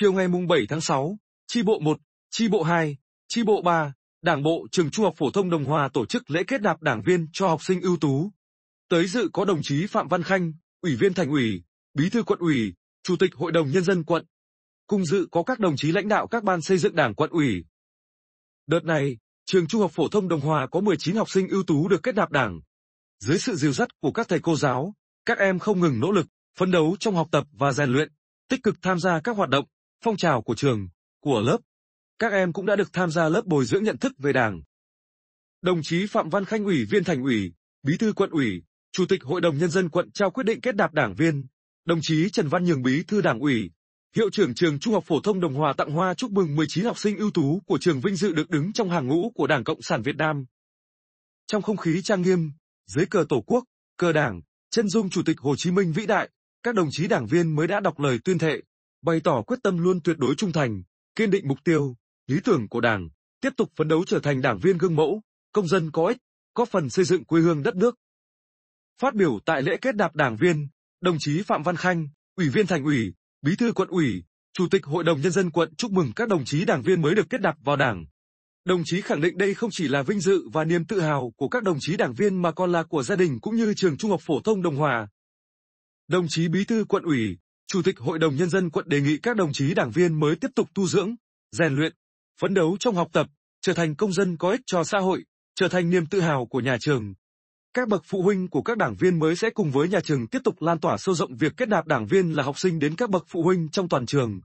Chiều ngày mùng 7 tháng 6, chi bộ 1, chi bộ 2, chi bộ 3, Đảng bộ Trường Trung học phổ thông Đồng Hòa tổ chức lễ kết nạp đảng viên cho học sinh ưu tú. Tới dự có đồng chí Phạm Văn Khanh, Ủy viên Thành ủy, Bí thư quận ủy, Chủ tịch Hội đồng nhân dân quận. Cùng dự có các đồng chí lãnh đạo các ban xây dựng Đảng quận ủy. Đợt này, trường Trung học phổ thông Đồng Hòa có 19 học sinh ưu tú được kết nạp Đảng. Dưới sự dìu dắt của các thầy cô giáo, các em không ngừng nỗ lực, phấn đấu trong học tập và rèn luyện, tích cực tham gia các hoạt động phong trào của trường, của lớp. Các em cũng đã được tham gia lớp bồi dưỡng nhận thức về Đảng. Đồng chí Phạm Văn Khanh ủy viên thành ủy, bí thư quận ủy, chủ tịch hội đồng nhân dân quận trao quyết định kết nạp đảng viên. Đồng chí Trần Văn Nhường bí thư đảng ủy, hiệu trưởng trường Trung học phổ thông Đồng Hòa tặng hoa chúc mừng 19 học sinh ưu tú của trường vinh dự được đứng trong hàng ngũ của Đảng Cộng sản Việt Nam. Trong không khí trang nghiêm, dưới cờ Tổ quốc, cờ Đảng, chân dung Chủ tịch Hồ Chí Minh vĩ đại, các đồng chí đảng viên mới đã đọc lời tuyên thệ bày tỏ quyết tâm luôn tuyệt đối trung thành, kiên định mục tiêu, lý tưởng của Đảng, tiếp tục phấn đấu trở thành đảng viên gương mẫu, công dân có ích, có phần xây dựng quê hương đất nước. Phát biểu tại lễ kết nạp đảng viên, đồng chí Phạm Văn Khanh, Ủy viên Thành ủy, Bí thư quận ủy, Chủ tịch Hội đồng Nhân dân quận chúc mừng các đồng chí đảng viên mới được kết nạp vào đảng. Đồng chí khẳng định đây không chỉ là vinh dự và niềm tự hào của các đồng chí đảng viên mà còn là của gia đình cũng như trường trung học phổ thông Đồng Hòa. Đồng chí Bí thư quận ủy, Chủ tịch Hội đồng Nhân dân quận đề nghị các đồng chí đảng viên mới tiếp tục tu dưỡng, rèn luyện, phấn đấu trong học tập, trở thành công dân có ích cho xã hội, trở thành niềm tự hào của nhà trường. Các bậc phụ huynh của các đảng viên mới sẽ cùng với nhà trường tiếp tục lan tỏa sâu rộng việc kết nạp đảng viên là học sinh đến các bậc phụ huynh trong toàn trường.